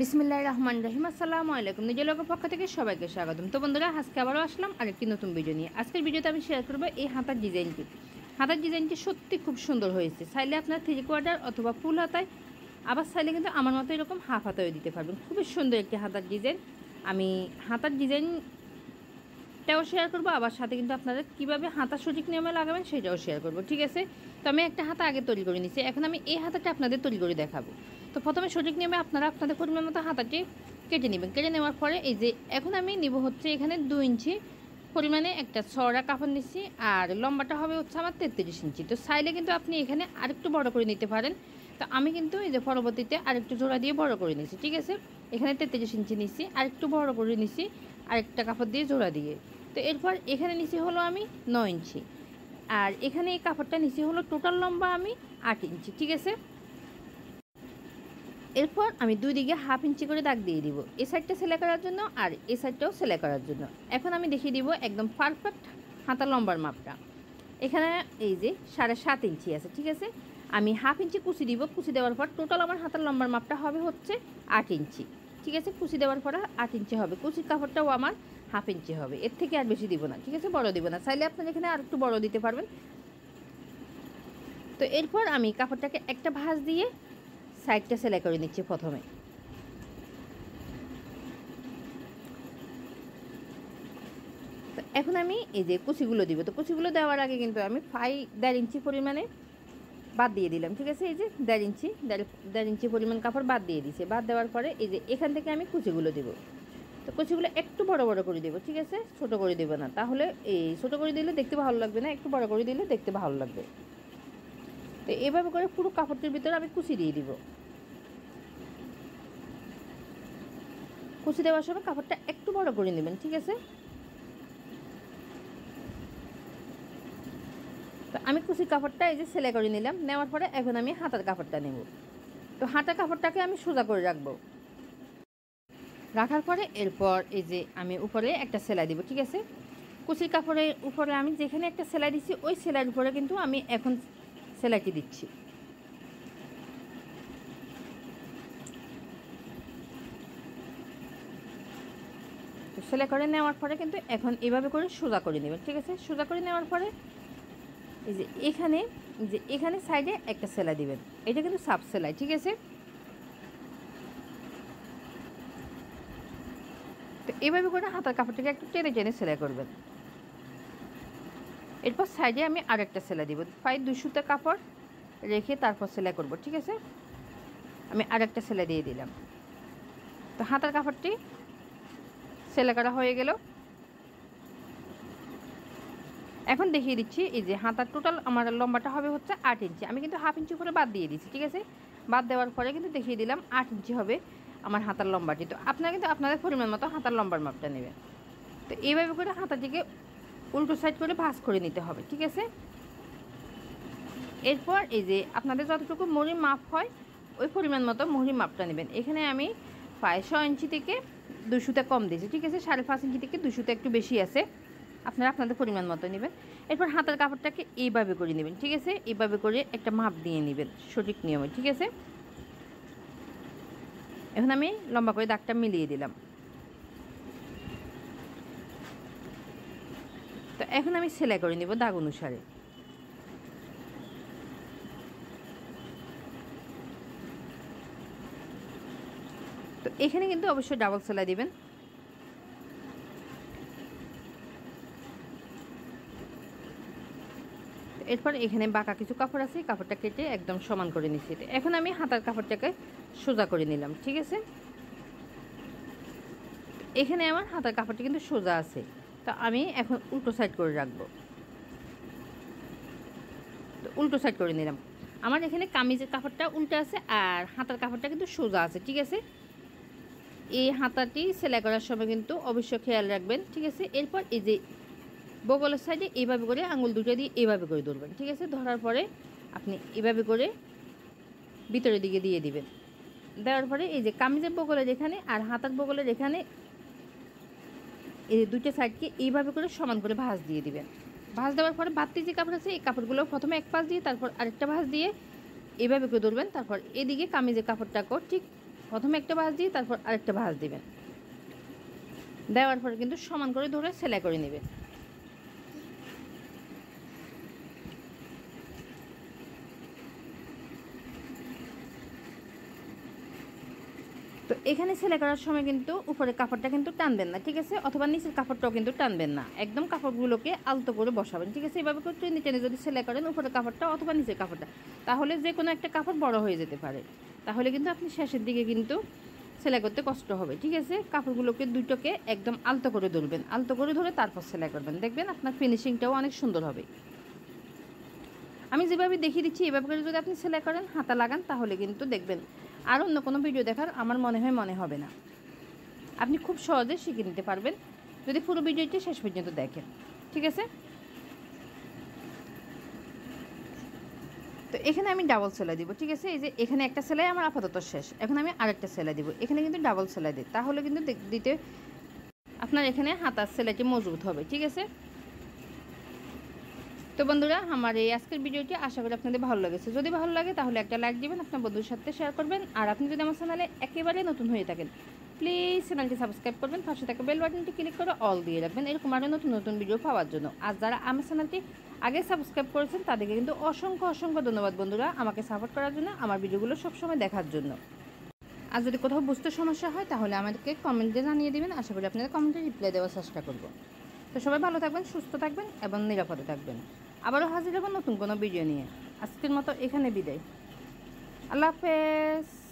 বিসমিল্লা রহমান রহিম আসসালামু আলাইকুম নিজের লোকের পক্ষ থেকে সবাইকে স্বাগতম তো বন্ধুরা আজকে আবারও আসলাম আরেকটি নতুন ভিডিও নিয়ে আজকের ভিডিওতে আমি শেয়ার করবো এই হাতার ডিজাইনটি হাতার ডিজাইনটি সত্যি খুব সুন্দর হয়েছে চাইলে আপনার থ্রি কোয়ার্টার অথবা ফুল হাতায় আবার চাইলে কিন্তু আমার মতো এরকম হাফ হাতায় দিতে পারবেন খুবই সুন্দর একটি হাতার ডিজাইন আমি হাতার ডিজাইনটাও শেয়ার করবো আবার সাথে কিন্তু আপনারা কীভাবে হাতা সঠিক নিয়মে লাগাবেন সেটাও শেয়ার করবো ঠিক আছে তো আমি একটা হাতা আগে তৈরি করে নিচ্ছি এখন আমি এই হাতাটা আপনাদের তৈরি করে দেখাবো তো প্রথমে সুযোগ নেমে আপনারা আপনাদের পরিমাণ মতো হাতাটি কেটে নেবেন কেটে নেওয়ার পরে এই যে এখন আমি নিব হচ্ছে এখানে দু ইঞ্চি পরিমাণে একটা ছড়া কাপড় নিচ্ছি আর লম্বাটা হবে হচ্ছে আমার তেত্রিশ ইঞ্চি তো চাইলে কিন্তু আপনি এখানে আরেকটু বড় করে নিতে পারেন তো আমি কিন্তু এই যে পরবর্তীতে আরেকটু জোড়া দিয়ে বড় করে নিচ্ছি ঠিক আছে এখানে তেত্রিশ ইঞ্চি নিচ্ছি আরেকটু বড় করে নিচ্ছি আরেকটা কাপড় দিয়ে জোড়া দিয়ে তো এরপর এখানে নিচে হলো আমি নয় ইঞ্চি আর এখানে এই কাপড়টা নিচে হলো টোটাল লম্বা আমি আট ইঞ্চি ঠিক আছে এরপর আমি দুই দিকে হাফ ইঞ্চি করে দাগ দিয়ে দিব এ সাইডটা সেলাই করার জন্য আর এ সাইডটাও সেলাই করার জন্য এখন আমি দেখিয়ে দিব একদম পারফেক্ট হাতা লম্বার মাপটা এখানে এই যে সাড়ে সাত ইঞ্চি আছে ঠিক আছে আমি হাফ ইঞ্চি কুচি দিব কুচি দেওয়ার পর টোটাল আমার হাতার লম্বার মাপটা হবে হচ্ছে আট ইঞ্চি ঠিক আছে কুচি দেওয়ার পর আট ইঞ্চি হবে কুচির কাপড়টাও আমার হাফ ইঞ্চি হবে এর থেকে আর বেশি দিব না ঠিক আছে বড় দিব না চাইলে আপনার এখানে আর একটু বড় দিতে পারবেন তো এরপর আমি কাপড়টাকে একটা ভাঁজ দিয়ে সাইডটা সেলাই করে নিচ্ছি প্রথমে তো এখন আমি এই যে কুচিগুলো দিব তো কুচিগুলো দেওয়ার আগে কিন্তু আমি ফাই দেড় ইঞ্চি পরিমাণে বাদ দিয়ে দিলাম ঠিক আছে এই যে দেড় ইঞ্চি দেড় ইঞ্চি পরিমাণ কাপড় বাদ দিয়ে দিছে বাদ দেওয়ার পরে এই যে এখান থেকে আমি কুচিগুলো দিব তো কুচিগুলো একটু বড় বড় করে দেবো ঠিক আছে ছোট করে দেবো না তাহলে এই ছোট করে দিলে দেখতে ভালো লাগবে না একটু বড় করে দিলে দেখতে ভালো লাগবে তো এভাবে করে পুরো কাপড়টির ভিতরে আমি কুচি দিয়ে দিব কুচি দেওয়ার সময় কাপড়টা একটু বড় করে নেবেন ঠিক আছে তো আমি কুচি কাপড়টা এই যে সেলাই করে নিলাম নেওয়ার পরে এখন আমি হাতার কাপড়টা নেব তো হাতার কাপড়টাকে আমি সোজা করে রাখবো রাখার পরে এরপর এই যে আমি উপরে একটা সেলাই দিব ঠিক আছে কুচির কাপড়ের উপরে আমি যেখানে একটা সেলাই দিছি ওই সেলাইয়ের উপরে কিন্তু আমি এখন সেলাকি দিচ্ছি সেলাই করে নেওয়ার পরে কিন্তু এখন এভাবে করে সোজা করে নেবেন ঠিক আছে সোজা করে নেওয়ার পরে এই যে এখানে যে এখানে সাইডে একটা সেলাই দিবেন এটা কিন্তু সাপ সেলাই ঠিক আছে তো এভাবে করে হাতার কাপড়টাকে একটু টেনে টেনে সেলাই করবেন এরপর সাইডে আমি আরেকটা সেলাই দিব প্রায় দুশোটা কাপড় রেখে তারপর সেলাই করব ঠিক আছে আমি আরেকটা সেলাই দিয়ে দিলাম তো হাতার কাপড়টি সেলাই করা হয়ে গেল এখন দেখিয়ে দিচ্ছি এই যে হাতার টোটাল আমার লম্বাটা হবে হচ্ছে আট ইঞ্চি আমি কিন্তু হাফ ইঞ্চি করে বাদ দিয়ে দিচ্ছি ঠিক আছে বাদ দেওয়ার পরে কিন্তু দেখিয়ে দিলাম আট ইঞ্চি হবে আমার হাতার লম্বাটি তো আপনারা কিন্তু আপনাদের পরিমাণ মতো হাতার লম্বার মাপটা নেবেন তো এইভাবে করে হাতাটিকে উল্টো সাইড করে ভাজ করে নিতে হবে ঠিক আছে এরপর এই যে আপনাদের যতটুকু মুড়ি মাপ হয় ওই পরিমাণ মতো মুড়ি মাপটা নেবেন এখানে আমি প্রায় ছ ইঞ্চি থেকে দুশোতে কম দিয়েছি ঠিক আছে সাড়ে পাঁচ ইঞ্চি থেকে দুশোতে একটু বেশি আছে আপনারা আপনাদের পরিমাণ মতো নেবেন এরপর হাতের কাপড়টাকে এইভাবে করে নেবেন ঠিক আছে এইভাবে করে একটা মাপ দিয়ে নেবেন সঠিক নিয়মে ঠিক আছে এখন আমি লম্বা করে দাগটা মিলিয়ে দিলাম তো এখন আমি সেলাই করে নিব দাগ অনুসারে তো এখানে কিন্তু অবশ্যই ডাবল সেলাই দিবেন এরপর এখানে বাঁকা কিছু কাপড় আছে কাপড়টা কেটে একদম সমান করে নিচ্ছি এখন আমি হাতার কাপড়টাকে সোজা করে নিলাম ঠিক আছে এখানে আমার হাতার কাপড়টা কিন্তু সোজা আছে তো আমি এখন উল্টো সাইড করে রাখবো তো উল্টো সাইড করে নিলাম আমার এখানে কামিজের কাপড়টা উল্টো আছে আর হাতার কাপড়টা কিন্তু সোজা আছে ঠিক আছে এই হাতাটি সেলাই করার সময় কিন্তু অবশ্যই খেয়াল রাখবেন ঠিক আছে এরপর এই যে বগলের সাইডে এইভাবে করে আঙুল দুটো দিয়ে এইভাবে করে ধরবেন ঠিক আছে ধরার পরে আপনি এভাবে করে ভিতরের দিকে দিয়ে দিবেন দেওয়ার পরে এই যে কামিজের বগলের এখানে আর হাতার বগলের এখানে এই দুইটা সাইডকে এইভাবে করে সমান করে ভাঁজ দিয়ে দিবেন ভাঁজ দেওয়ার পরে বাড়তি যে কাপড় আছে এই কাপড়গুলো প্রথমে এক পাশ দিয়ে তারপর আরেকটা ভাঁজ দিয়ে এভাবে করে ধরবেন তারপর এদিকে কামিজের কাপড়টাকেও ঠিক প্রথমে একটা ভাঁজ দিয়ে তারপর আরেকটা ভাঁজ দিবেন দেওয়ার পরে কিন্তু সমান করে ধরে সেলাই করে নেবেন তো এখানে সেলাই করার সময় কিন্তু উপরের কাপড়টা কিন্তু টানবেন না ঠিক আছে অথবা নিচের কাপড়টাও কিন্তু টানবেন না একদম কাপড়গুলোকে আলতো করে বসাবেন ঠিক আছে এভাবে একটু টেনে টেনে যদি সেলাই করেন উপরের কাপড়টা অথবা নিচের কাপড়টা তাহলে যে কোনো একটা কাপড় বড় হয়ে যেতে পারে তাহলে কিন্তু আপনি শেষের দিকে কিন্তু সেলাই করতে কষ্ট হবে ঠিক আছে কাপড়গুলোকে দুটোকে একদম আলতো করে ধরবেন আলতো করে ধরে তারপর সেলাই করবেন দেখবেন আপনার ফিনিশিংটাও অনেক সুন্দর হবে আমি যেভাবে দেখিয়ে দিচ্ছি এভাবে যদি আপনি সেলাই করেন হাতা লাগান তাহলে কিন্তু দেখবেন আর অন্য কোনো ভিডিও দেখার আমার মনে হয় মনে হবে না আপনি খুব সহজে শিখে নিতে পারবেন যদি পুরো ভিডিওটি শেষ পর্যন্ত দেখেন ঠিক আছে তো এখানে আমি ডাবল সেলাই দিব ঠিক আছে এই যে এখানে একটা সেলাই আমার আপাতত শেষ এখন আমি আরেকটা সেলাই দিব এখানে কিন্তু ডাবল সেলাই দিই তাহলে কিন্তু দিতে আপনার এখানে হাতার সেলাইটি মজবুত হবে ঠিক আছে তো বন্ধুরা আমার এই আজকের ভিডিওটি আশা করি আপনাদের ভালো লেগেছে যদি ভালো লাগে তাহলে একটা লাইক দেবেন আপনার বন্ধুর সাথে শেয়ার করবেন আর আপনি যদি আমার চ্যানেলে একেবারে নতুন হয়ে থাকেন প্লিজ চ্যানেলটি সাবস্ক্রাইব করবেন পাশে থেকে বেল বাটনটি ক্লিক করে অল দিয়ে রাখবেন এরকম আরও নতুন নতুন ভিডিও পাওয়ার জন্য আর যারা আমার চ্যানেলটি আগে সাবস্ক্রাইব করেছেন তাদেরকে কিন্তু অসংখ্য অসংখ্য ধন্যবাদ বন্ধুরা আমাকে সাপোর্ট করার জন্য আমার ভিডিওগুলো সবসময় দেখার জন্য আর যদি কোথাও বুঝতে সমস্যা হয় তাহলে আমাদেরকে কমেন্টে জানিয়ে দেবেন আশা করি আপনাদের কমেন্টে রিপ্লাই দেওয়ার চেষ্টা করব তো সবাই ভালো থাকবেন সুস্থ থাকবেন এবং নিরাপদে থাকবেন আবারও হাজির হবো নতুন কোনো ভিডিও নিয়ে আজকের মতো এখানে বিদায় আল্লাহ হাফেজ